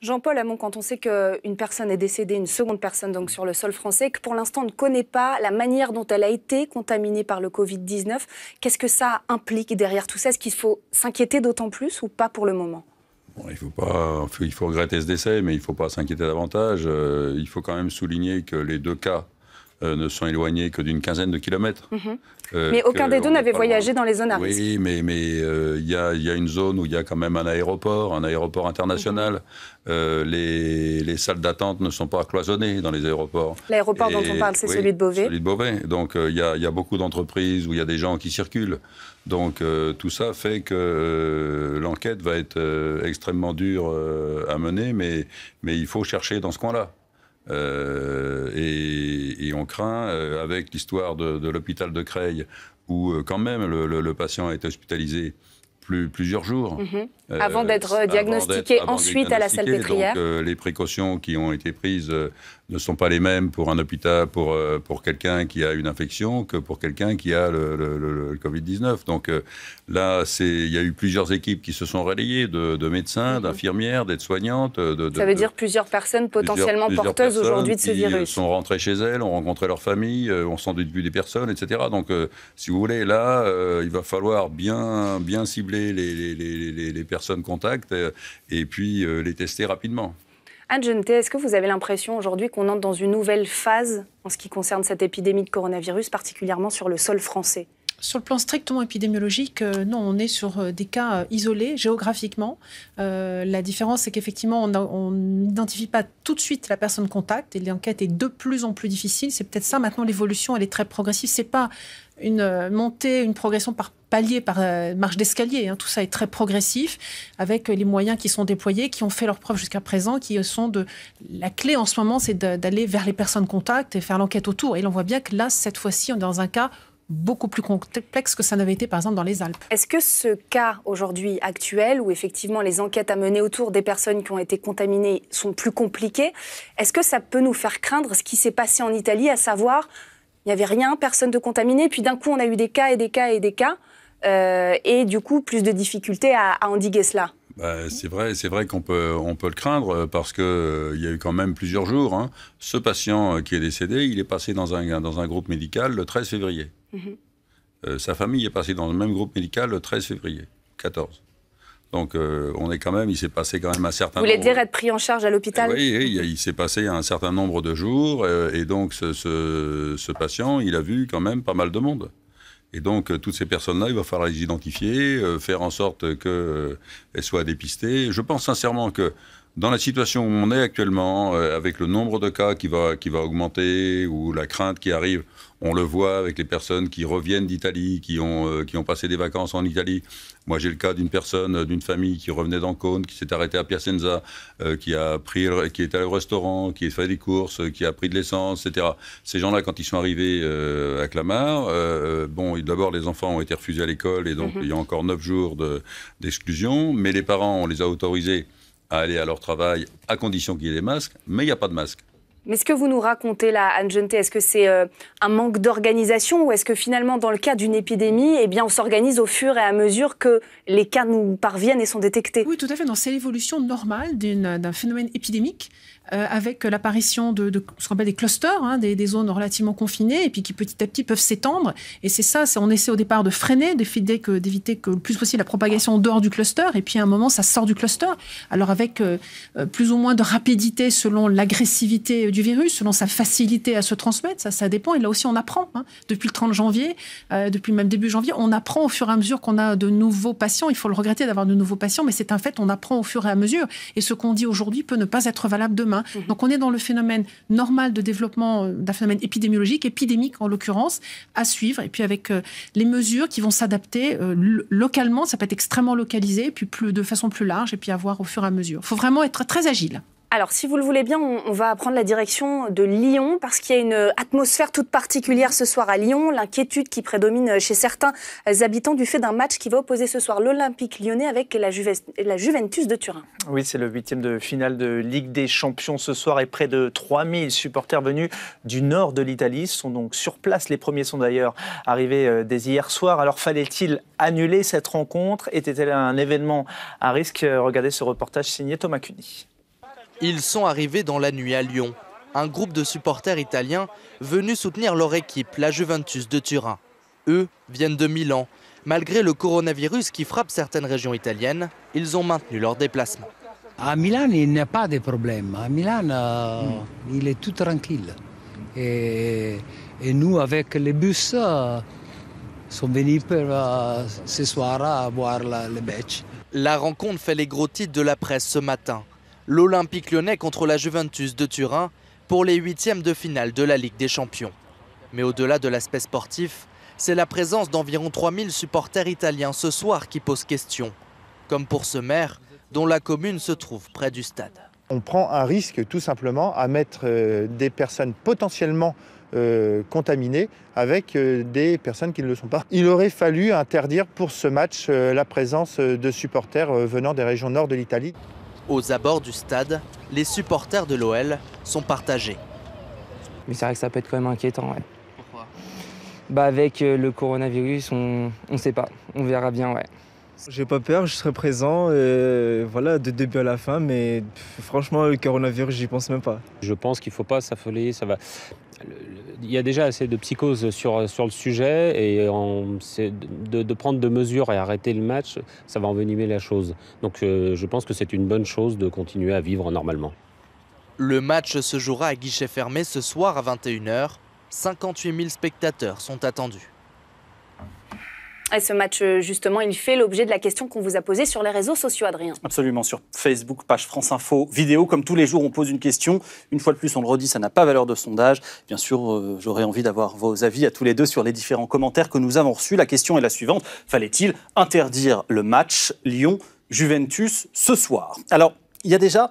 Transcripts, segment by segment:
Jean-Paul Hamon, quand on sait qu'une personne est décédée, une seconde personne donc sur le sol français, que pour l'instant on ne connaît pas la manière dont elle a été contaminée par le Covid-19, qu'est-ce que ça implique derrière tout ça Est-ce qu'il faut s'inquiéter d'autant plus ou pas pour le moment il, faut il faut regretter ce décès, mais il ne faut pas s'inquiéter davantage. Euh, il faut quand même souligner que les deux cas euh, ne sont éloignés que d'une quinzaine de kilomètres. Mhm. Euh, mais aucun des deux n'avait voyagé dans les zones à Oui, mais euh, il mais, y, a, une zone où il y a quand même un aéroport, un aéroport international. Mhm. les, salles d'attente ne sont pas cloisonnées dans les aéroports. L'aéroport dont on parle, c'est celui de Beauvais. Celui de Beauvais. Donc il y, a beaucoup d'entreprises où il y a des gens qui circulent. Donc tout ça fait que l'enquête va être extrêmement dure à mener, mais, mais il faut chercher dans ce coin-là. Euh, et, on craint, euh, avec l'histoire de, l'hôpital de Creil, où euh, quand même le, patient a été hospitalisé plus, plusieurs jours. Mhm. avant d'être diagnostiqué ensuite à la salle pétrière. Donc, les précautions qui ont été prises ne sont pas les mêmes pour un hôpital, pour, euh, pour quelqu'un qui a une infection que pour quelqu'un qui a le, Covid-19. Donc euh, là, il y a eu plusieurs équipes qui se sont relayées de, médecins, mhm. d'infirmières, d'aides-soignantes. Euh, de, Ça veut dire plusieurs personnes potentiellement porteuses aujourd'hui de ce virus. sont rentrées chez elles, ont rencontré leur famille, ont sans doute vu des personnes, etc. Donc, si vous voulez, là, il va falloir bien, bien cibler les, les, les, les personnes contacts et puis les tester rapidement. Anne est-ce que vous avez l'impression aujourd'hui qu'on entre dans une nouvelle phase en ce qui concerne cette épidémie de coronavirus, particulièrement sur le sol français sur le plan strictement épidémiologique, euh, non, on est sur euh, des cas euh, isolés géographiquement. la différence, c'est qu'effectivement, on n'identifie pas tout de suite la personne contact et l'enquête est de plus en plus difficile. C'est peut-être ça maintenant l'évolution, elle est très progressive. C'est pas une euh, montée, une progression par palier, par euh, marche d'escalier. Hein. Tout ça est très progressif, avec euh, les moyens qui sont déployés, qui ont fait leur preuve jusqu'à présent, qui sont de... La clé en ce moment, c'est d'aller vers les personnes contact et faire l'enquête autour. Et l'on on voit bien que là, cette fois-ci, on est dans un cas beaucoup plus complexe que ça n'avait été par exemple dans les Alpes. Est-ce que ce cas aujourd'hui actuel, où effectivement les enquêtes à mener autour des personnes qui ont été contaminées sont plus compliquées, est-ce que ça peut nous faire craindre ce qui s'est passé en Italie, à savoir il n'y avait rien, personne de contaminé. Puis d'un coup, on a eu des cas et des cas et des cas. Euh, et du coup, plus de difficultés à, endiguer cela. Bah, c'est vrai, c'est vrai qu'on peut, on peut le craindre euh, parce que euh, il y a eu quand même plusieurs jours. Hein. Ce patient qui est décédé, il est passé dans un, dans un groupe médical le 13 février. Mhm. sa famille est passée dans le même groupe médical le 13 février, 14. Donc euh, on est quand même, il s'est passé quand même un certain. Vous voulez dire être pris en charge à l'hôpital Oui, il s'est passé un certain nombre de jours euh, et donc ce, ce, patient, il a vu quand même pas mal de monde. Et donc euh, toutes ces personnes-là, il va falloir les identifier, faire en sorte qu'elles soient dépistées. Je pense sincèrement que dans la situation où on est actuellement, euh, avec le nombre de cas qui va, qui va augmenter ou la crainte qui arrive, on le voit avec les personnes qui reviennent d'Italie, qui, ont, euh, qui ont passé des vacances en Italie. Moi, j'ai le cas d'une personne, euh, d'une famille qui revenait d'Ancône, qui s'est arrêtée à Piacenza, qui, a pris, qui est allée au restaurant, qui a fait des courses, qui a pris de l'essence, etc. Ces gens-là, quand ils sont arrivés à Clamart, bon, d'abord, les enfants ont été refusés à l'école et donc mhm. il y a encore neuf jours d'exclusion, mais les parents, on les a autorisés à aller à leur travail à condition qu'il y ait des masques, mais il n'y a pas de masques. Mais ce que vous nous racontez là, Anne est-ce que c'est euh, un manque d'organisation ou est-ce que finalement, dans le cas d'une épidémie, eh bien, on s'organise au fur et à mesure que les cas nous parviennent et sont détectés Oui, tout à fait. C'est l'évolution normale d'un phénomène épidémique. Euh, avec l'apparition de, ce qu'on appelle des clusters, hein, des, zones relativement confinées, et puis qui petit à petit peuvent s'étendre. Et c'est ça, on essaie au départ de freiner, d'éviter que, d'éviter que le plus possible la propagation en dehors du cluster, et puis à un moment, ça sort du cluster. Alors avec euh, euh, plus ou moins de rapidité selon l'agressivité du virus, selon sa facilité à se transmettre, ça, ça dépend. Et là aussi, on apprend. Hein. Depuis le 30 janvier, depuis depuis même début janvier, on apprend au fur et à mesure qu'on a de nouveaux patients. Il faut le regretter d'avoir de nouveaux patients, mais c'est un fait, on apprend au fur et à mesure. Et ce qu'on dit aujourd'hui peut ne pas être valable demain. Hein. Mhm. Donc on est dans le phénomène normal de développement euh, d'un phénomène épidémiologique, épidémique en l'occurrence, à suivre. Et puis avec euh, les mesures qui vont s'adapter euh, localement, ça peut être extrêmement localisé, puis de façon plus large, et puis avoir au fur et à mesure. Il faut vraiment être très agile. Alors, si vous le voulez bien, on, va prendre la direction de Lyon parce qu'il y a une atmosphère toute particulière ce soir à Lyon, l'inquiétude qui prédomine chez certains habitants du fait d'un match qui va opposer ce soir l'Olympique lyonnais avec la, Juventus de Turin. Oui, c'est le huitième de finale de Ligue des Champions ce soir et près de 3000 supporters venus du nord de l'Italie sont donc sur place. Les premiers sont d'ailleurs arrivés euh, dès hier soir. Alors, fallait-il annuler cette rencontre Était-elle un événement à risque Regardez ce reportage signé Thomas Cuny. Ils sont arrivés dans la nuit à Lyon. Un groupe de supporters italiens venus soutenir leur équipe, la Juventus de Turin. Eux viennent de Milan. Malgré le coronavirus qui frappe certaines régions italiennes, ils ont maintenu leur déplacement. À Milan, il n'y a pas de problème. À Milan, euh, hmm. il est tout tranquille. Et, nous, avec les bus, euh, sommes venus pour, euh, ce soir à boire les bêches. La rencontre fait les gros titres de la presse ce matin l'Olympique lyonnais contre la Juventus de Turin pour les huitièmes de finale de la Ligue des Champions. Mais au-delà de l'aspect sportif, c'est la présence d'environ 3000 supporters italiens ce soir qui pose question, comme pour ce maire dont la commune se trouve près du stade. On prend un risque tout simplement à mettre euh, des personnes potentiellement euh, contaminées avec euh, des personnes qui ne le sont pas. Il aurait fallu interdire pour ce match la présence de supporters venant des régions nord de l'Italie. Aux abords du stade, les supporters de l'OL sont partagés. Mais c'est vrai que ça peut être quand même inquiétant. Ouais. Pourquoi bah Avec euh, le coronavirus, on ne sait pas. On verra bien, ouais. J'ai pas peur, je serai présent, euh, voilà, de début à la fin, mais franchement, le coronavirus, j'y pense même pas. Je pense qu'il ne faut pas s'affoler, ça va il y a déjà assez de psychose sur, sur le sujet et de, prendre de mesures et arrêter le match, ça va envenimer la chose. Donc euh, je pense que c'est une bonne chose de continuer à vivre normalement. Le match se jouera à guichet fermé ce soir à 21h. 58 000 spectateurs sont attendus. Et ce match, euh, justement, il fait l'objet de la question qu'on vous a posée sur les réseaux sociaux, Adrien. Absolument, sur Facebook, page France Info, vidéo. Comme tous les jours, on pose une question. Une fois de plus, on le redit, ça n'a pas valeur de sondage. Bien sûr, euh, j'aurais envie d'avoir vos avis à tous les deux sur les différents commentaires que nous avons reçus. La question est la suivante. Fallait-il interdire le match Lyon-Juventus ce soir Alors, il y a déjà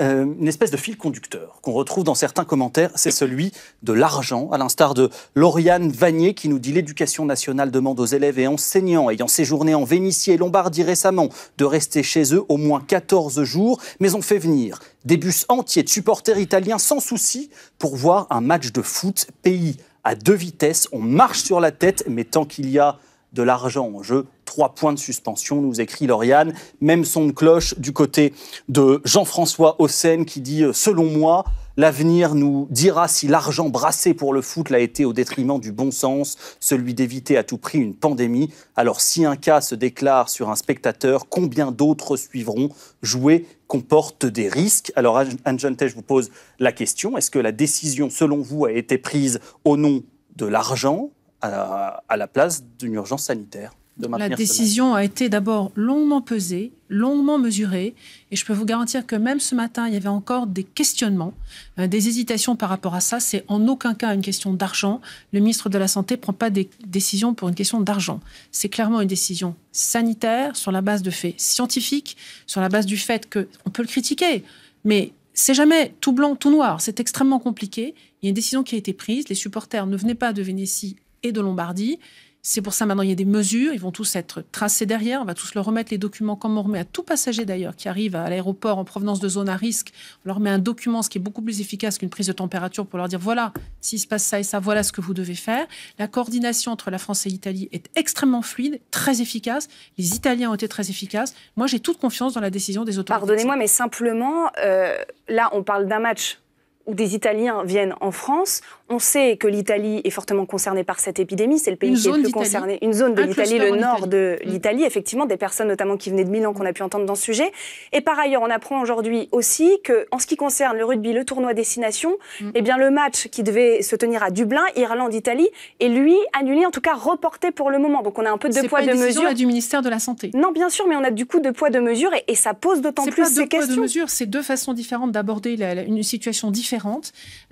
euh, une espèce de fil conducteur qu'on retrouve dans certains commentaires, c'est celui de l'argent, à l'instar de Lauriane Vanier qui nous dit l'éducation nationale demande aux élèves et enseignants ayant séjourné en Vénitie et Lombardie récemment de rester chez eux au moins 14 jours, mais on fait venir des bus entiers de supporters italiens sans souci pour voir un match de foot pays à deux vitesses, on marche sur la tête, mais tant qu'il y a de l'argent en jeu. Trois points de suspension, nous écrit Lauriane. Même son de cloche du côté de Jean-François Haussen qui dit euh, Selon moi, L'avenir nous dira si l'argent brassé pour le foot l'a été au détriment du bon sens, celui d'éviter à tout prix une pandémie. Alors si un cas se déclare sur un spectateur, combien d'autres suivront Jouer comporte des risques. Alors Anjante je vous pose la question, est-ce que la décision selon vous a été prise au nom de l'argent, à la, place d'une urgence sanitaire. la décision a été d'abord longuement pesée, longuement mesurée, et je peux vous garantir que même ce matin, il y avait encore des questionnements, euh, des hésitations par rapport à ça. C'est en aucun cas une question d'argent. Le ministre de la Santé ne prend pas des décisions pour une question d'argent. C'est clairement une décision sanitaire sur la base de faits scientifiques, sur la base du fait que on peut le critiquer, mais c'est jamais tout blanc, tout noir. C'est extrêmement compliqué. Il y a une décision qui a été prise. Les supporters ne venaient pas de Vénétie et de Lombardie. C'est pour ça maintenant il y a des mesures, ils vont tous être tracés derrière, on va tous leur remettre les documents comme on remet à tout passager d'ailleurs qui arrive à l'aéroport en provenance de zones à risque, on leur met un document ce qui est beaucoup plus efficace qu'une prise de température pour leur dire voilà, s'il se passe ça et ça, voilà ce que vous devez faire. La coordination entre la France et l'Italie est extrêmement fluide, très efficace. Les Italiens ont été très efficaces. Moi j'ai toute confiance dans la décision des autorités. Pardonnez-moi mais simplement euh, là on parle d'un match où des Italiens viennent en France. On sait que l'Italie est fortement concernée par cette épidémie. C'est le pays qui est plus concerné. Une zone de l'Italie, le nord de mm. l'Italie, effectivement, des personnes notamment qui venaient de Milan qu'on a pu entendre dans ce sujet. Et par ailleurs, on apprend aujourd'hui aussi que, en ce qui concerne le rugby, le tournoi destination, mm. eh bien, le match qui devait se tenir à Dublin, Irlande-Italie, est lui annulé, en tout cas reporté pour le moment. Donc on a un peu de poids de mesure. C'est du ministère de la Santé. Non, bien sûr, mais on a du coup de poids de mesure et, ça pose d'autant plus pas de poids questions. De mesure, c'est deux façons différentes d'aborder une situation différente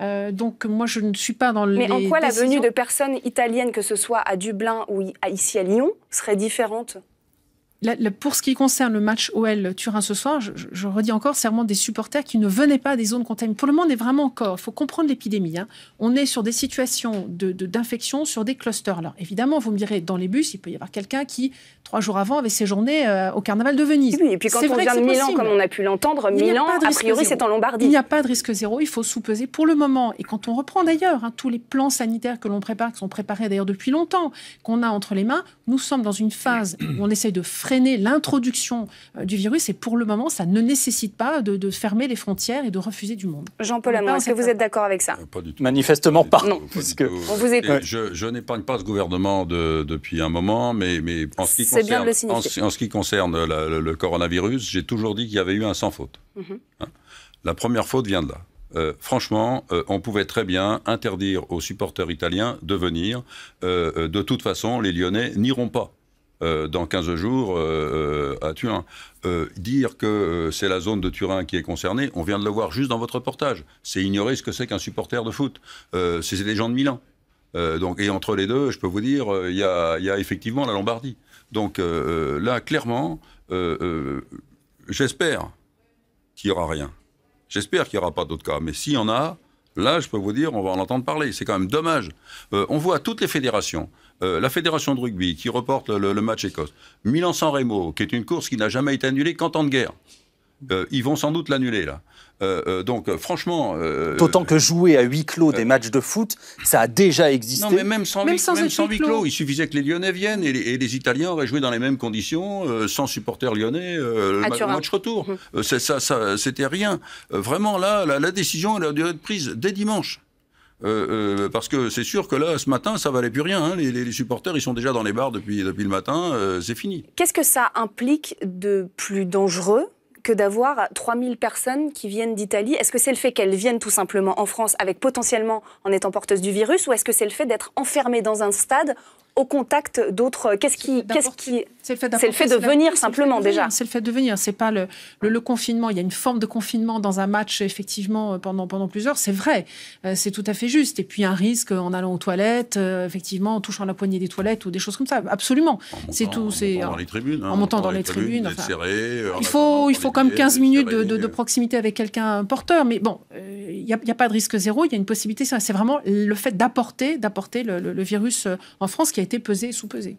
euh, donc moi, je ne suis pas dans le. Mais en quoi la venue de personnes italiennes, que ce soit à Dublin ou ici à Lyon, serait différente pour ce qui concerne le match OL-Turin ce soir, je, redis encore, c'est vraiment des supporters qui ne venaient pas des zones contaminées. Pour le moment, on est vraiment encore, il faut comprendre l'épidémie. Hein. On est sur des situations d'infection, de, d'infection sur des clusters. Alors évidemment, vous me direz, dans les bus, il peut y avoir quelqu'un qui, trois jours avant, avait séjourné euh, au carnaval de Venise. Oui, et puis quand on vient de Milan, comme on a pu l'entendre, Milan, a, priori, c'est en Lombardie. Il n'y a pas de risque zéro, il faut sous-peser pour le moment. Et quand on reprend d'ailleurs hein, tous les plans sanitaires que l'on prépare, qui sont préparés d'ailleurs depuis longtemps, qu'on a entre les mains, nous sommes dans une phase où on essaye de freiner l'introduction euh, du virus. Et pour le moment, ça ne nécessite pas de, fermer les frontières et de refuser du monde. Jean-Paul Hamon, est-ce que vous êtes d'accord avec ça euh, Pas du tout. Manifestement pas. Non, on vous écoute. Je, je n'épargne pas ce gouvernement depuis un moment, mais, mais en, ce qui concerne, le, coronavirus, j'ai toujours dit qu'il y avait eu un sans faute. Mhm. Hein. la première faute vient de là. Euh, franchement, on pouvait très bien interdire aux supporters italiens de venir. de toute façon, les Lyonnais n'iront pas. Euh, dans 15 jours euh, euh, à Turin. dire que c'est la zone de Turin qui est concernée, on vient de le voir juste dans votre reportage. C'est ignorer ce que c'est qu'un supporter de foot. c'est des gens de Milan. donc, et entre les deux, je peux vous dire, il y, a effectivement la Lombardie. Donc là, clairement, j'espère qu'il n'y aura rien. J'espère qu'il n'y aura pas d'autres cas. Mais s'il y en a, Là, je peux vous dire, on va en entendre parler. C'est quand même dommage. on voit toutes les fédérations euh, la Fédération de rugby qui reporte le, match Écosse, Milan-San Remo, qui est une course qui n'a jamais été annulée qu'en temps de guerre. Euh, ils vont sans doute l'annuler là. Euh, donc franchement. D'autant que jouer à huis clos des matchs de foot, ça a déjà existé. même sans, huis, clos. il suffisait que les Lyonnais viennent et les, Italiens auraient joué dans les mêmes conditions, sans supporters lyonnais, le ah, match retour. ça, c'était rien. vraiment là, la, décision elle a dû être prise dès dimanche. Euh, euh, parce que c'est sûr que là, ce matin, ça valait plus rien. Hein. Les, supporters, ils sont déjà dans les bars depuis, depuis le matin, euh, c'est fini. Qu'est-ce que ça implique de plus dangereux que d'avoir 3000 personnes qui viennent d'Italie Est-ce que c'est le fait qu'elles viennent tout simplement en France avec potentiellement en étant porteuses du virus ou est-ce que c'est le fait d'être enfermées dans un stade au contact d'autres qu'est-ce qui c'est le fait, le fait de venir simplement déjà. C'est le fait de venir. C'est pas le, le, confinement. Il y a une forme de confinement dans un match effectivement euh, pendant pendant plusieurs. C'est vrai. Euh, c'est tout à fait juste. Et puis un risque en allant aux toilettes, euh, effectivement, en touchant la poignée des toilettes ou des choses comme ça. Absolument. C'est tout. C'est dans les tribunes. Hein, en montant dans, les, tribunes. Enfin, il faut il faut quand même 15 minutes de, de, proximité avec quelqu'un porteur. Mais bon, il n'y a, pas de risque zéro. Il y a une possibilité. C'est vraiment le fait d'apporter d'apporter le, le virus en France qui a été pesé sous pesé.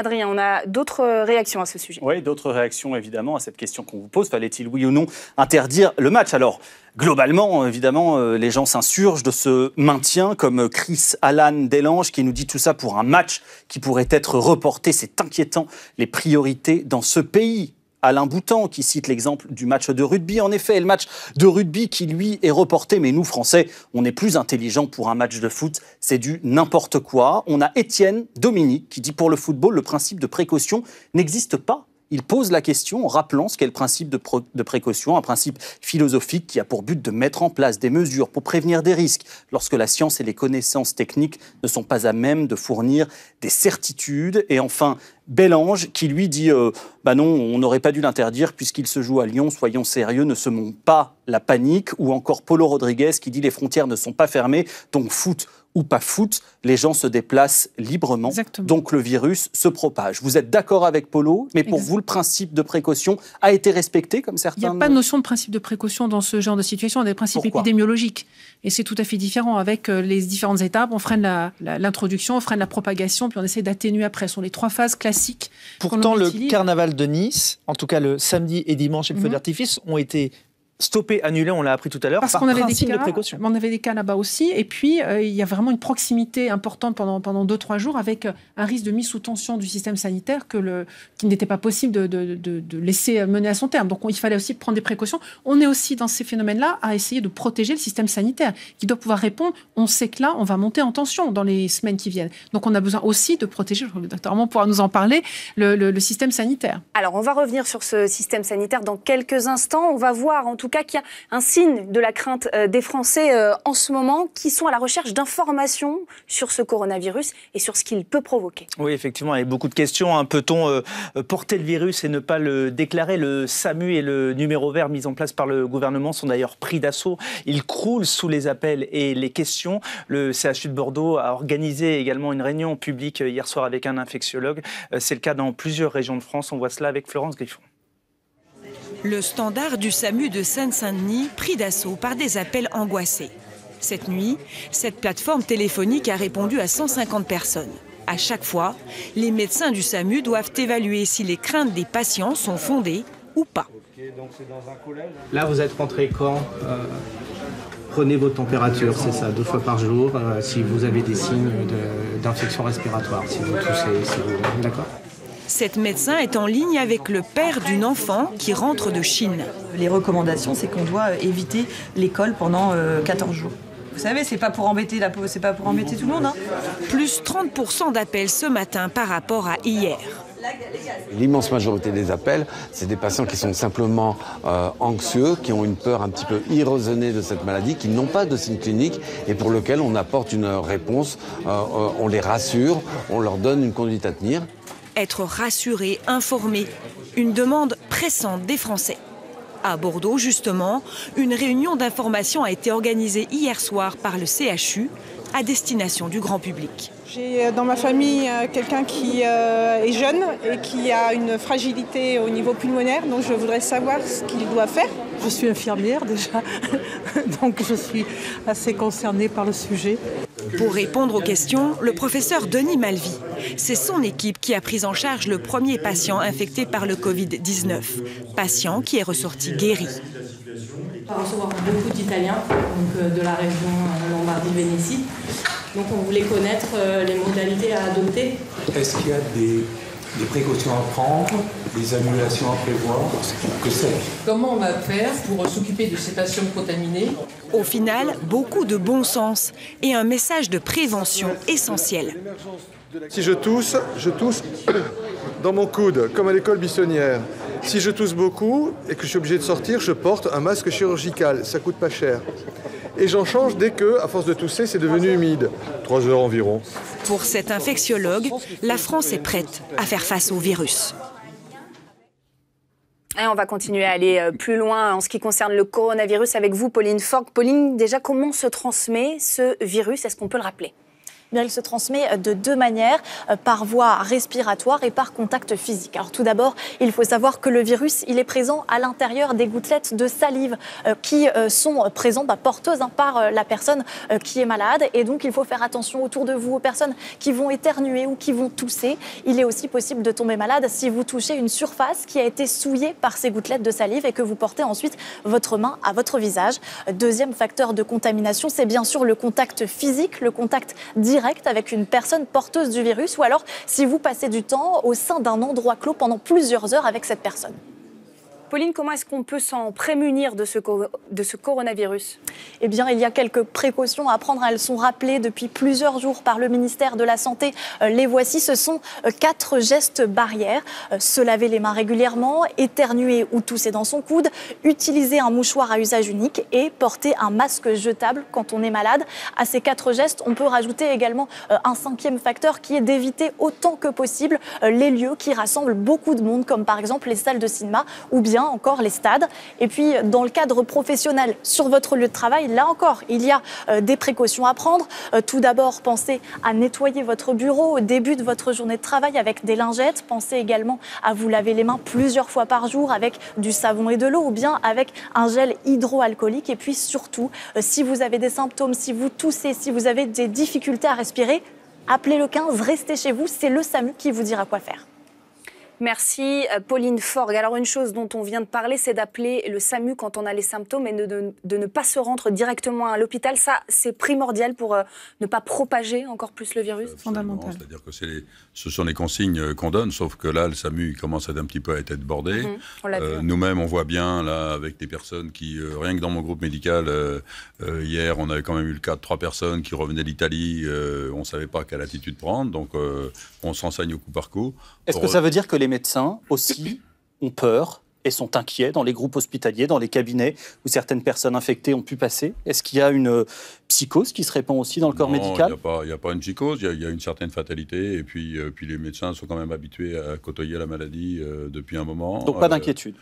Adrien, on a d'autres euh, réactions à ce sujet. Oui, d'autres réactions évidemment à cette question qu'on vous pose. Fallait-il, oui ou non, interdire le match Alors, globalement, évidemment, euh, les gens s'insurgent de ce maintien, comme Chris Alan Delange qui nous dit tout ça pour un match qui pourrait être reporté. C'est inquiétant, les priorités dans ce pays. Alain Boutan qui cite l'exemple du match de rugby. En effet, le match de rugby qui lui est reporté, mais nous Français, on est plus intelligents pour un match de foot, c'est du n'importe quoi. On a Étienne Dominique qui dit pour le football, le principe de précaution n'existe pas il pose la question en rappelant ce qu'est le principe de, précaution, un principe philosophique qui a pour but de mettre en place des mesures pour prévenir des risques lorsque la science et les connaissances techniques ne sont pas à même de fournir des certitudes. Et enfin, Bellange qui lui dit ben non, on n'aurait pas dû l'interdire puisqu'il se joue à Lyon, soyons sérieux, ne se monte pas la panique. Ou encore Paulo Rodriguez qui dit les frontières ne sont pas fermées, donc foot ou pas foot, les gens se déplacent librement. Donc le virus se propage. Vous êtes d'accord avec Polo, mais pour vous, le principe de précaution a été respecté comme certains. Il n'y a pas de notion de principe de précaution dans ce genre de situation, a des principes épidémiologiques. Et c'est tout à fait différent. Avec euh, les différentes étapes, on freine l'introduction, on freine la propagation, puis on essaie d'atténuer après. Ce sont les trois phases classiques. Pourtant, le carnaval de Nice, en tout cas le samedi et dimanche et le feu mhm. d'artifice, ont été stoppé, annulé, on l'a appris tout à l'heure, parce qu'on avait des cas, de précaution. On avait des cas là-bas aussi, et puis euh, il y a vraiment une proximité importante pendant pendant deux trois jours avec euh, un risque de mise sous tension du système sanitaire que le qui n'était pas possible de, de, de, laisser euh, mener à son terme. Donc il fallait aussi prendre des précautions. On est aussi dans ces phénomènes-là à essayer de protéger le système sanitaire qui doit pouvoir répondre. On sait que là on va monter en tension dans les semaines qui viennent. Donc on a besoin aussi de protéger. Le docteur Armand pourra nous en parler. Le, le, le système sanitaire. Alors on va revenir sur ce système sanitaire dans quelques instants. On va voir en tout cas qu'il y a un signe de la crainte euh, des Français euh, en ce moment qui sont à la recherche d'informations sur ce coronavirus et sur ce qu'il peut provoquer. Oui, effectivement, il y a beaucoup de questions. Hein. Peut-on euh, porter le virus et ne pas le déclarer Le SAMU et le numéro vert mis en place par le gouvernement sont d'ailleurs pris d'assaut. Ils croulent sous les appels et les questions. Le CHU de Bordeaux a organisé également une réunion publique hier soir avec un infectiologue. C'est le cas dans plusieurs régions de France. On voit cela avec Florence Griffon. Le standard du SAMU de Seine-Saint-Denis pris d'assaut par des appels angoissés. Cette nuit, cette plateforme téléphonique a répondu à 150 personnes. À chaque fois, les médecins du SAMU doivent évaluer si les craintes des patients sont fondées ou pas. Là, vous êtes rentré quand euh, Prenez votre température, c'est ça, deux fois par jour, euh, si vous avez des signes d'infection respiratoire, si vous toussez, si vous... D'accord cette médecin est en ligne avec le père d'une enfant qui rentre de Chine. Les recommandations, c'est qu'on doit euh, éviter l'école pendant 14 euh, jours. Vous savez, c'est pas pour embêter la c'est pas pour embêter tout le monde. Hein. Plus 30% d'appels ce matin par rapport à hier. L'immense majorité des appels, c'est des patients qui sont simplement euh, anxieux, qui ont une peur un petit peu irraisonnée de cette maladie, qui n'ont pas de signes cliniques et pour lequel on apporte une réponse, on les rassure, on leur donne une conduite à tenir être rassurés, informés. Une demande pressante des Français. À Bordeaux, justement, une réunion d'information a été organisée hier soir par le CHU à destination du grand public. J'ai euh, dans ma famille euh, quelqu'un qui euh, est jeune et qui a une fragilité au niveau pulmonaire, donc je voudrais savoir ce qu'il doit faire. Je suis infirmière déjà, donc je suis assez concernée par le sujet. Pour répondre aux questions, le professeur Denis Malvi. C'est son équipe qui a pris en charge le premier patient infecté par le Covid-19, patient qui est ressorti guéri va recevoir beaucoup d'Italiens, donc euh, de la région euh, Lombardie-Vénétie. Donc on voulait connaître euh, les modalités à adopter. Est-ce qu'il y a des, précautions à prendre, des annulations à prévoir Que c'est Comment on va faire pour s'occuper de ces patients contaminés Au final, beaucoup de bon sens et un message de prévention essentiel. Si je tousse, je tousse dans mon coude, comme à l'école bissonnière. Si je tousse beaucoup et que je suis obligé de sortir, je porte un masque chirurgical. Ça coûte pas cher. Et j'en change dès que, à force de tousser, c'est devenu humide. Trois heures environ. Pour cet infectiologue, la France est prête à faire face au virus. on va continuer à aller euh, plus loin en ce qui concerne le coronavirus avec vous, Pauline Fogg. Pauline, déjà, comment se transmet ce virus Est-ce qu'on peut le rappeler il se transmet euh, de deux manières, euh, par voie respiratoire et par contact physique. Alors tout d'abord, il faut savoir que le virus, il est présent à l'intérieur des gouttelettes de salive euh, qui sont présentes, bah, porteuses hein, par la personne qui est malade. Et donc, il faut faire attention autour de vous aux personnes qui vont éternuer ou qui vont tousser. Il est aussi possible de tomber malade si vous touchez une surface qui a été souillée par ces gouttelettes de salive et que vous portez ensuite votre main à votre visage. Deuxième facteur de contamination, c'est bien sûr le contact physique, le contact direct avec une personne porteuse du virus ou alors si vous passez du temps au sein d'un endroit clos pendant plusieurs heures avec cette personne. Pauline, comment est-ce qu'on peut s'en prémunir de ce, coronavirus Eh bien, il y a quelques précautions à prendre. Elles sont rappelées depuis plusieurs jours par le ministère de la Santé. Euh, les voici, ce sont euh, quatre gestes barrières. Euh, se laver les mains régulièrement, éternuer ou tousser dans son coude, utiliser un mouchoir à usage unique et porter un masque jetable quand on est malade. À ces quatre gestes, on peut rajouter également un cinquième facteur qui est d'éviter autant que possible les lieux qui rassemblent beaucoup de monde, comme par exemple les salles de cinéma ou bien encore les stades. Et puis, dans le cadre professionnel, sur votre lieu de travail, là encore, il y a euh, des précautions à prendre. Euh, tout d'abord, pensez à nettoyer votre bureau au début de votre journée de travail avec des lingettes. Pensez également à vous laver les mains plusieurs fois par jour avec du savon et de l'eau ou bien avec un gel hydroalcoolique. Et puis, surtout, euh, si vous avez des symptômes, si vous toussez, si vous avez des difficultés à respirer, appelez le 15, restez chez vous, c'est le SAMU qui vous dira quoi faire. Merci euh, Pauline Forgue. Alors une chose dont on vient de parler, c'est d'appeler le SAMU quand on a les symptômes et de, ne pas se rendre directement à l'hôpital. Ça, c'est primordial pour euh, ne pas propager encore plus le virus. Euh, Fondamental. C'est-à-dire que ce sont les consignes qu'on donne, sauf que là, le SAMU commence à un petit peu à être bordé. Mhm, nous-mêmes, on voit bien là avec des personnes qui, rien que dans mon groupe médical, hier, on avait quand même eu le cas de trois personnes qui revenaient d'Italie. on ne savait pas quelle attitude prendre, donc on s'enseigne au coup par coup. Est-ce que ça veut dire que les médecins aussi ont peur et sont inquiets dans les groupes hospitaliers, dans les cabinets où certaines personnes infectées ont pu passer Est-ce qu'il y a une euh, psychose qui se répand aussi dans le corps médical Il n'y a, pas une psychose, il y, a une certaine fatalité, et euh, puis, les médecins sont quand même habitués à côtoyer la maladie euh, depuis un moment. Donc pas d'inquiétude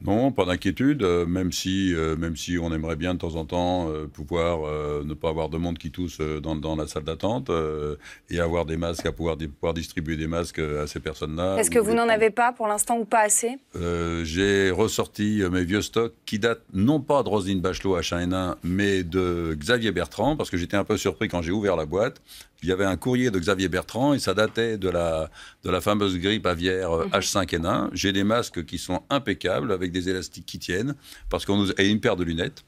non, pas d'inquiétude, euh, même, si, euh, même si on aimerait bien de temps en temps euh, pouvoir ne pas avoir de monde qui tousse dans, la salle d'attente et avoir des masques, à pouvoir, pouvoir distribuer des masques à ces personnes-là. Est-ce que vous n'en avez pas pour l'instant ou pas assez J'ai ressorti mes vieux stocks qui datent non pas de Rosine Bachelot H1N1, mais de Xavier Bertrand, parce que j'étais un peu surpris quand j'ai ouvert la boîte il y avait un courrier de Xavier Bertrand et ça datait de la, de la fameuse grippe aviaire H5N1. Euh, mhm. J'ai des masques qui sont impeccables avec des élastiques qui tiennent parce qu'on nous et une paire de lunettes.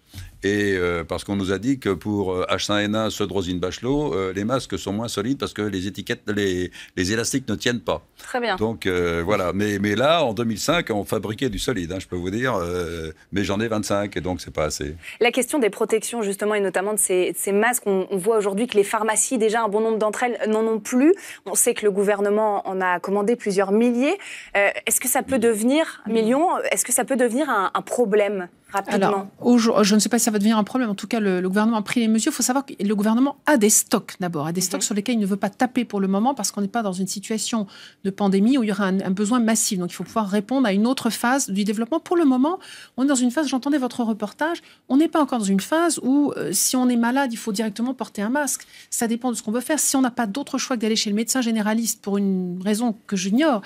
Et euh, parce qu'on nous a dit que pour H5N1, euh, Sodrosine, Bachelot, euh, les masques sont moins solides parce que les étiquettes, les, élastiques ne tiennent pas. Très bien. Donc voilà. Mais, mais, là, en 2005, on fabriquait du solide, hein, je peux vous dire. mais j'en ai 25 et donc c'est pas assez. La question des protections, justement, et notamment de ces, masques, on, voit aujourd'hui que les pharmacies, déjà un bon nombre d'entre elles, n'en ont plus. On sait que le gouvernement en a commandé plusieurs milliers. Est-ce que ça peut devenir, millions, est-ce que ça peut devenir un, un problème alors, je ne sais pas si ça va devenir un problème. En tout cas, le, gouvernement a pris les mesures. Il faut savoir que le gouvernement a des stocks d'abord, a des stocks mhm. sur lesquels il ne veut pas taper pour le moment parce qu'on n'est pas dans une situation de pandémie où il y aura un, besoin massif. Donc, il faut pouvoir répondre à une autre phase du développement. Pour le moment, on est dans une phase, j'entendais votre reportage, on n'est pas encore dans une phase où euh, si on est malade, il faut directement porter un masque. Ça dépend de ce qu'on veut faire. Si on n'a pas d'autre choix que d'aller chez le médecin généraliste pour une raison que j'ignore,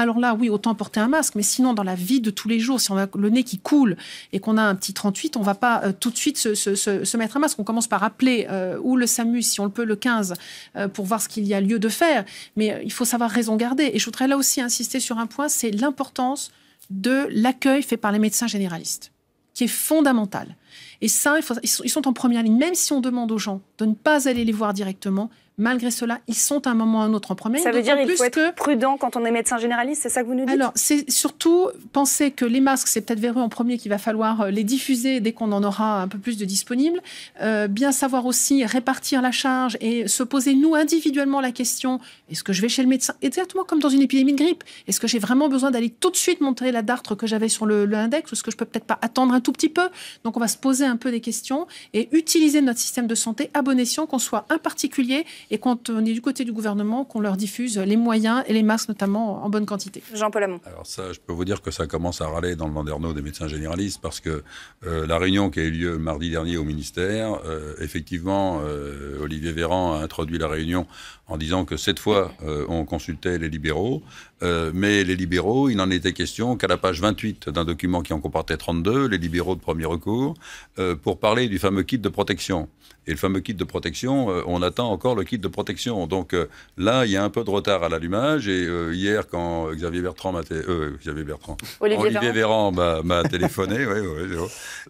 alors là, oui, autant porter un masque, mais sinon, dans la vie de tous les jours, si on a le nez qui coule et qu'on a un petit 38, on ne va pas euh, tout de suite se, mettre un masque. On commence par appeler euh, ou le SAMU, si on le peut, le 15, euh, pour voir ce qu'il y a lieu de faire. Mais il faut savoir raison garder. Et je voudrais là aussi insister sur un point, c'est l'importance de l'accueil fait par les médecins généralistes, qui est fondamental. Et ça, ils sont en première ligne. Même si on demande aux gens de ne pas aller les voir directement, malgré cela, ils sont à un moment ou à un autre en premier. Ça veut dire qu'il faut être prudent quand on est médecin généraliste, c'est ça que vous nous dites Alors, c'est surtout penser que les masques, c'est peut-être eux en premier qu'il va falloir euh, les diffuser dès qu'on en aura un peu plus de disponibles. Euh, bien savoir aussi répartir la charge et se poser, nous, individuellement, la question est-ce que je vais chez le médecin Exactement comme dans une épidémie de grippe. Est-ce que j'ai vraiment besoin d'aller tout de suite montrer la dartre que j'avais sur le, index ou est-ce que je peux peut-être pas attendre un tout petit peu Donc, on va se poser un peu des questions et utiliser notre système de santé à bon escient, qu'on soit un particulier et quand on est du côté du gouvernement, qu'on leur diffuse les moyens et les masques notamment en bonne quantité. Jean-Paul lamont Alors ça, je peux vous dire que ça commence à râler dans le Landerneau des médecins généralistes parce que euh, la réunion qui a eu lieu mardi dernier au ministère, euh, effectivement, euh, Olivier Véran a introduit la réunion en disant que cette fois, on consultait les libéraux. Euh, mais les libéraux, il n'en était question qu'à la page 28 d'un document qui en comportait 32, les libéraux de premier recours, euh, pour parler du fameux kit de protection. Et le fameux kit de protection, euh, on attend encore le kit de protection. Donc euh, là, il y a un peu de retard à l'allumage. Et hier, quand Xavier Bertrand m'a Xavier Bertrand, Olivier, Véran m'a téléphoné, ouais, ouais,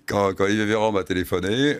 quand, quand, Olivier Véran m'a téléphoné,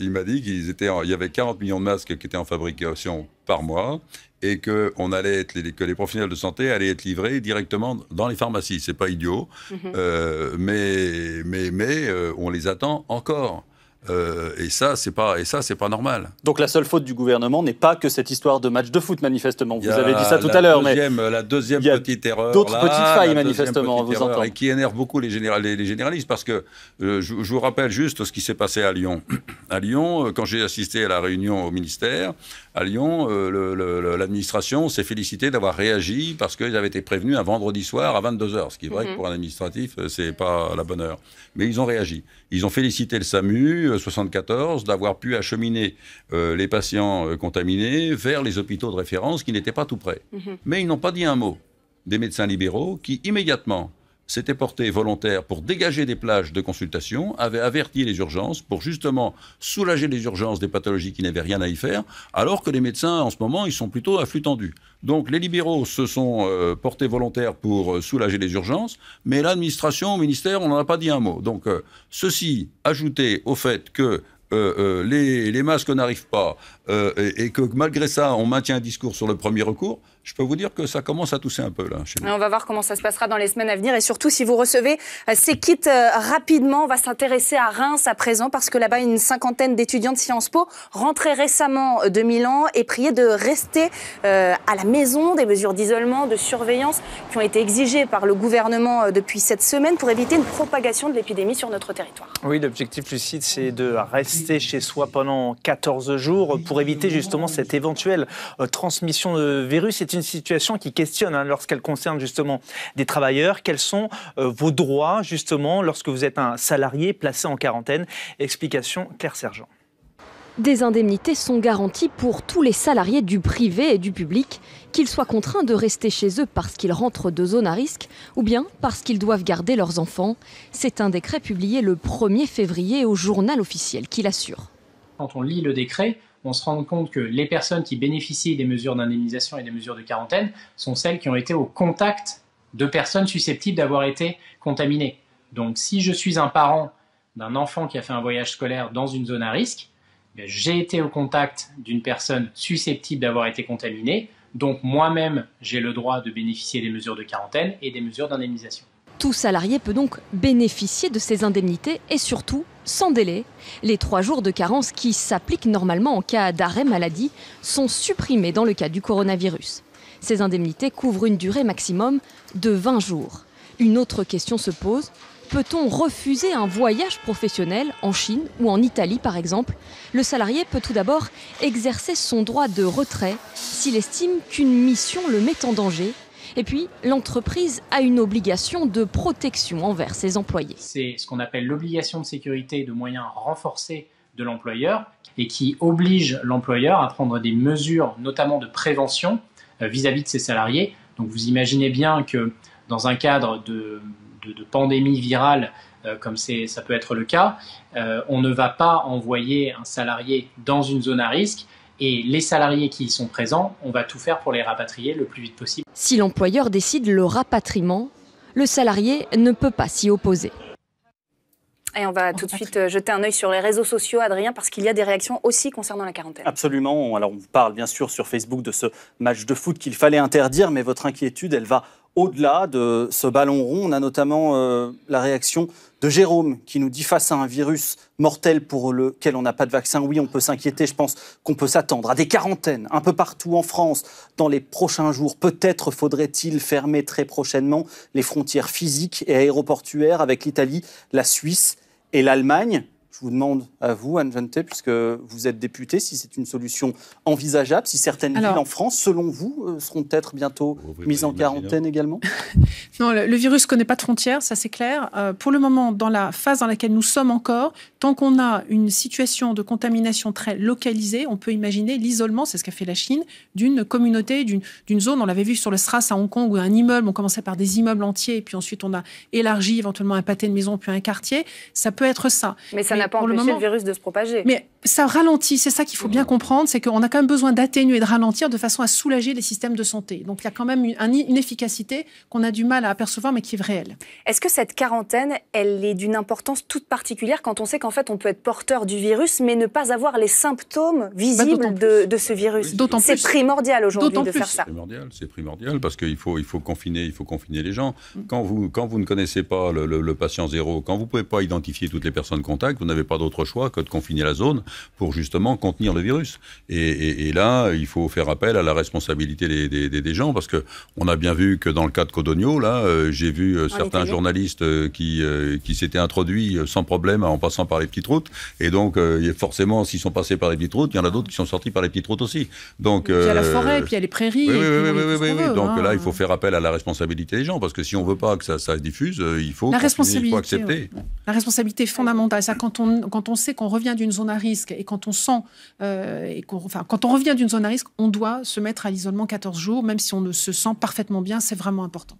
il m'a dit qu'il y avait 40 millions de masques qui étaient en fabrication par mois et que, allait être, les professionnels de santé allaient être livrés directement dans les pharmacies. C'est pas idiot, mhm. euh, mais, euh, on les attend encore. Euh, et ça, c'est pas et ça, c'est pas normal. Donc la seule faute du gouvernement n'est pas que cette histoire de match de foot manifestement. Vous avez dit ça tout à l'heure, mais la deuxième petite erreur. D'autres petites failles manifestement, vous entendez. Et qui énerve beaucoup les, général, généralistes parce que euh, je, vous rappelle juste ce qui s'est passé à Lyon. À Lyon, euh, quand j'ai assisté à la réunion au ministère, à Lyon, l'administration s'est félicitée d'avoir réagi parce qu'ils avaient été prévenus un vendredi soir à 22 h ce qui est vrai que mhm. pour un administratif, c'est pas la bonne heure. Mais ils ont réagi. Ils ont félicité le SAMU 74 euh, d'avoir pu acheminer euh, les patients euh, contaminés vers les hôpitaux de référence qui n'étaient pas tout près. Mhm. Mais ils n'ont pas dit un mot des médecins libéraux qui, immédiatement, s'était porté volontaire pour dégager des plages de consultation, avait averti les urgences pour justement soulager les urgences des pathologies qui n'avaient rien à y faire, alors que les médecins, en ce moment, ils sont plutôt à flux tendu. Donc les libéraux se sont euh, portés volontaires pour euh, soulager les urgences, mais l'administration, au ministère, on n'en a pas dit un mot. Donc euh, ceci ajouté au fait que les, masques n'arrivent pas et, que malgré ça, on maintient un discours sur le premier recours, je peux vous dire que ça commence à tousser un peu là. Chez nous. On va voir comment ça se passera dans les semaines à venir et surtout si vous recevez euh, ces kits euh, rapidement. On va s'intéresser à Reims à présent parce que là-bas une cinquantaine d'étudiants de Sciences Po rentraient récemment de Milan et priaient de rester euh, à la maison. Des mesures d'isolement, de surveillance qui ont été exigées par le gouvernement depuis cette semaine pour éviter une propagation de l'épidémie sur notre territoire. Oui, l'objectif Lucide, c'est de rester chez soi pendant 14 jours pour éviter justement cette éventuelle transmission de virus une situation qui questionne hein, lorsqu'elle concerne justement des travailleurs. Quels sont euh, vos droits justement lorsque vous êtes un salarié placé en quarantaine Explication Claire Sergent. Des indemnités sont garanties pour tous les salariés du privé et du public, qu'ils soient contraints de rester chez eux parce qu'ils rentrent de zones à risque ou bien parce qu'ils doivent garder leurs enfants. C'est un décret publié le 1er février au journal officiel qui l'assure. Quand on lit le décret, on se rend compte que les personnes qui bénéficient des mesures d'indemnisation et des mesures de quarantaine sont celles qui ont été au contact de personnes susceptibles d'avoir été contaminées. Donc si je suis un parent d'un enfant qui a fait un voyage scolaire dans une zone à risque, eh j'ai été au contact d'une personne susceptible d'avoir été contaminée, donc moi-même j'ai le droit de bénéficier des mesures de quarantaine et des mesures d'indemnisation. Tout salarié peut donc bénéficier de ces indemnités et surtout, sans délai, les trois jours de carence qui s'appliquent normalement en cas d'arrêt maladie sont supprimés dans le cas du coronavirus. Ces indemnités couvrent une durée maximum de 20 jours. Une autre question se pose. Peut-on refuser un voyage professionnel en Chine ou en Italie par exemple Le salarié peut tout d'abord exercer son droit de retrait s'il estime qu'une mission le met en danger et puis, l'entreprise a une obligation de protection envers ses employés. C'est ce qu'on appelle l'obligation de sécurité de moyens renforcés de l'employeur et qui oblige l'employeur à prendre des mesures, notamment de prévention, euh, vis-à-vis de ses salariés. Donc vous imaginez bien que dans un cadre de, pandémie virale, euh, comme ça peut être le cas, euh, on ne va pas envoyer un salarié dans une zone à risque et les salariés qui y sont présents, on va tout faire pour les rapatrier le plus vite possible. Si l'employeur décide le rapatriement, le salarié ne peut pas s'y opposer. Et on va tout de suite euh, jeter un œil sur les réseaux sociaux, Adrien, parce qu'il y a des réactions aussi concernant la quarantaine. Absolument. Alors, on parle bien sûr sur Facebook de ce match de foot qu'il fallait interdire, mais votre inquiétude, elle va au-delà de ce ballon rond. On a notamment euh, la réaction de Jérôme qui nous dit face à un virus mortel pour lequel on n'a pas de vaccin, oui, on peut s'inquiéter, je pense qu'on peut s'attendre à des quarantaines un peu partout en France dans les prochains jours. Peut-être faudrait-il fermer très prochainement les frontières physiques et aéroportuaires avec l'Italie, la Suisse et l'Allemagne je vous demande à vous, Anne puisque vous êtes députée, si c'est une solution envisageable, si certaines villes en France, selon vous, euh, seront peut-être bientôt mises en quarantaine également Non, le, virus ne connaît pas de frontières, ça c'est clair. Euh, pour le moment, dans la phase dans laquelle nous sommes encore, tant qu'on a une situation de contamination très localisée, on peut imaginer l'isolement, c'est ce qu'a fait la Chine, d'une communauté, d'une zone. On l'avait vu sur le SRAS à Hong Kong, où un immeuble, on commençait par des immeubles entiers, et puis ensuite on a élargi éventuellement un pâté de maison, puis un quartier. Ça peut être ça. Mais ça n'a pas le, moment, virus de se propager. Mais ça ralentit, c'est ça qu'il faut bien mm. comprendre, c'est qu'on a quand même besoin d'atténuer et de ralentir de façon à soulager les systèmes de santé. Donc il y a quand même une, efficacité qu'on a du mal à apercevoir, mais qui est réelle. Est-ce que cette quarantaine, elle est d'une importance toute particulière quand on sait qu'en fait on peut être porteur du virus, mais ne pas avoir les symptômes bah, visibles de, ce virus C'est primordial aujourd'hui de faire ça. C'est primordial, primordial parce qu'il faut, il faut confiner, il faut confiner les gens. Mm. Quand vous, quand vous ne connaissez pas le, patient zéro, quand vous ne pouvez pas identifier toutes les personnes contact, vous n'avait pas d'autre choix que de confiner la zone pour justement contenir le virus. Et, là, il faut faire appel à la responsabilité des, gens parce que on a bien vu que dans le cas de Codogno, là, euh, j'ai vu euh, certains journalistes euh, qui, qui s'étaient introduits sans problème en passant par les petites routes. Et donc, forcément, s'ils sont passés par les petites routes, il y en a d'autres qui sont sortis par les petites routes aussi. Donc, il y a la forêt, puis il y a les prairies. Donc hein. là, il faut faire appel à la responsabilité des gens parce que si on veut pas que ça, se diffuse, il faut la accepter. La responsabilité fondamentale, ça quand quand on sait qu'on revient d'une zone à risque et quand on sent, euh, et quand on revient d'une zone à risque, on doit se mettre à l'isolement 14 jours, même si on ne se sent parfaitement bien, c'est vraiment important.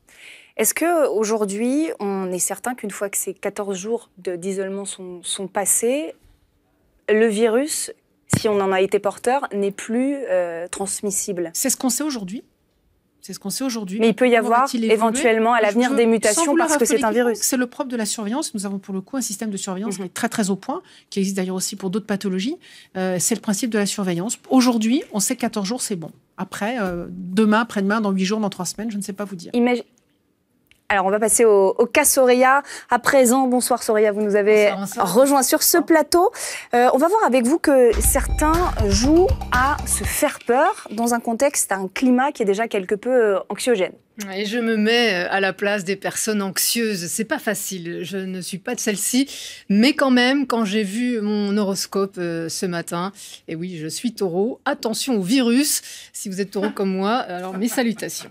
Est-ce que aujourd'hui, on est certain qu'une fois que ces 14 jours d'isolement sont, passés, le virus si on en a été porteur, n'est plus euh, transmissible. C'est ce qu'on sait aujourd'hui. C'est ce qu'on sait aujourd'hui. Mais il peut y avoir éventuellement à l'avenir des mutations parce que c'est un virus. C'est le propre de la surveillance. Nous avons pour le coup un système de surveillance mhm. qui est très très au point, qui existe d'ailleurs aussi pour d'autres pathologies. Euh, c'est le principe de la surveillance. Aujourd'hui, on sait 14 jours, c'est bon. Après, euh, demain, après-demain, dans 8 jours, dans 3 semaines, je ne sais pas vous dire. Alors, on va passer au, cas Soria. À présent, bonsoir Soria, vous nous avez rejoint sur ce plateau. Euh, on va voir avec vous que certains jouent à se faire peur dans un contexte, un climat qui est déjà quelque peu euh, anxiogène. Et je me mets euh, à la place des personnes anxieuses. C'est pas facile. Je ne suis pas de celle-ci, mais quand même, quand j'ai vu mon horoscope ce matin, et oui, je suis Taureau. Attention au virus. Si vous êtes Taureau comme moi, alors mes salutations.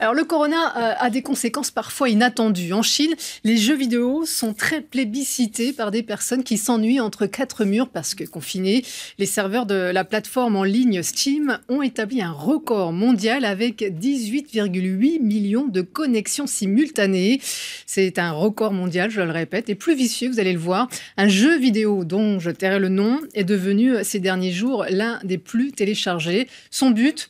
Alors le corona euh, a des conséquences parfois inattendues. En Chine, les jeux vidéo sont très plébiscités par des personnes qui s'ennuient entre quatre murs parce que confinés, les serveurs de la plateforme en ligne Steam ont établi un record mondial avec 18,8 millions de connexions simultanées. C'est un record mondial, je le répète, et plus vicieux, vous allez le voir. Un jeu vidéo dont je tairai le nom est devenu ces derniers jours l'un des plus téléchargés. Son but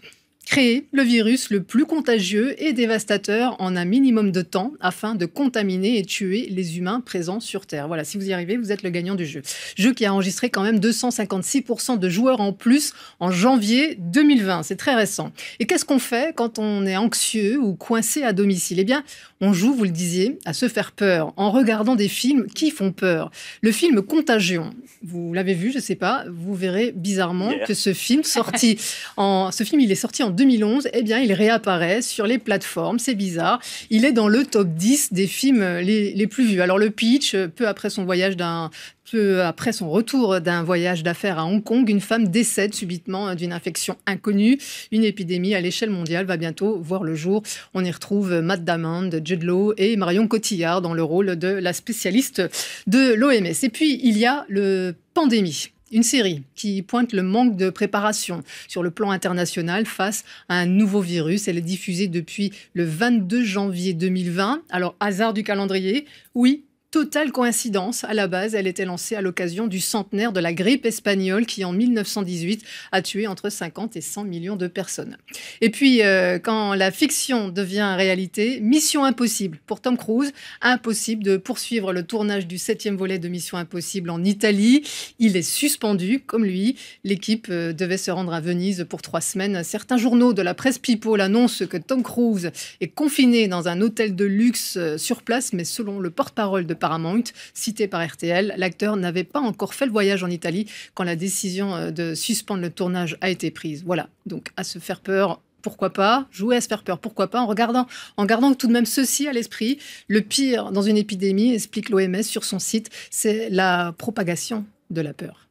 Créer le virus le plus contagieux et dévastateur en un minimum de temps afin de contaminer et tuer les humains présents sur Terre. Voilà, si vous y arrivez, vous êtes le gagnant du jeu. Jeu qui a enregistré quand même 256% de joueurs en plus en janvier 2020. C'est très récent. Et qu'est-ce qu'on fait quand on est anxieux ou coincé à domicile Eh bien, on joue, vous le disiez, à se faire peur en regardant des films qui font peur. Le film Contagion, vous l'avez vu, je ne sais pas, vous verrez bizarrement que ce film sorti en ce film, il est sorti en 2011, eh bien, il réapparaît sur les plateformes, c'est bizarre. Il est dans le top 10 des films les, les plus vus. Alors le pitch, euh, peu après son voyage d'un peu après son retour d'un voyage d'affaires à Hong Kong, une femme décède subitement hein, d'une infection inconnue. Une épidémie à l'échelle mondiale va bientôt voir le jour. On y retrouve Matt Damon, Jude Law et Marion Cotillard dans le rôle de la spécialiste de l'OMS. Et puis, il y a le pandémie. Une série qui pointe le manque de préparation sur le plan international face à un nouveau virus. Elle est diffusée depuis le 22 janvier 2020. Alors, hasard du calendrier, oui, Totale coïncidence, à la base, elle était lancée à l'occasion du centenaire de la grippe espagnole qui, en 1918, a tué entre 50 et 100 millions de personnes. Et puis, euh, quand la fiction devient réalité, Mission Impossible pour Tom Cruise, impossible de poursuivre le tournage du septième volet de Mission Impossible en Italie. Il est suspendu, comme lui. L'équipe euh, devait se rendre à Venise pour trois semaines. Certains journaux de la presse People annoncent que Tom Cruise est confiné dans un hôtel de luxe euh, sur place, mais selon le porte-parole de Paramount, cité par RTL. L'acteur n'avait pas encore fait le voyage en Italie quand la décision euh, de suspendre le tournage a été prise. Voilà, donc à se faire peur pourquoi pas jouer à se faire peur pourquoi pas en regardant en gardant tout de même ceci à l'esprit le pire dans une épidémie explique l'OMS sur son site c'est la propagation de la peur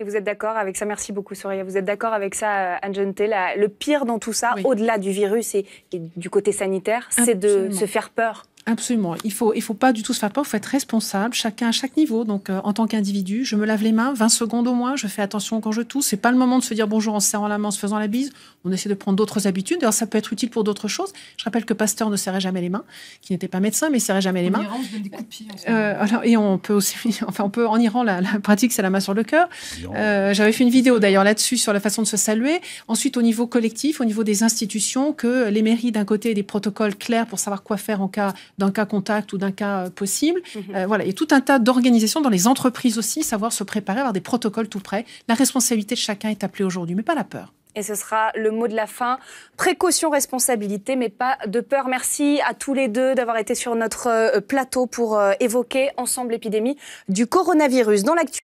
et vous êtes d'accord avec ça Merci beaucoup, Soria. Vous êtes d'accord avec ça, euh, Anne Le pire dans tout ça, au-delà du virus et, du côté sanitaire, c'est de se faire peur. Absolument. Il faut, il faut pas du tout se faire peur. Il faut être responsable, chacun à chaque niveau. Donc, euh, en tant qu'individu, je me lave les mains 20 secondes au moins. Je fais attention quand je tousse. C'est pas le moment de se dire bonjour en serrant la main, en se faisant la bise. On essaie de prendre d'autres habitudes. D'ailleurs, ça peut être utile pour d'autres choses. Je rappelle que Pasteur ne serrait jamais les mains, qui n'était pas médecin, mais il serrait jamais les mains. et on peut aussi, enfin, on peut en Iran, la, pratique, c'est la main sur le cœur. Euh, j'avais fait une vidéo d'ailleurs là-dessus sur la façon de se saluer. Ensuite, au niveau collectif, au niveau des institutions, que les mairies d'un côté aient des protocoles clairs pour savoir quoi faire en cas d'un cas contact ou d'un cas euh, possible. Mhm. Euh, voilà, et tout un tas d'organisations dans les entreprises aussi, savoir se préparer, avoir des protocoles tout près. La responsabilité de chacun est appelée aujourd'hui, mais pas la peur. Et ce sera le mot de la fin. Précaution, responsabilité, mais pas de peur. Merci à tous les deux d'avoir été sur notre euh, plateau pour évoquer ensemble l'épidémie du coronavirus. Dans l'actu.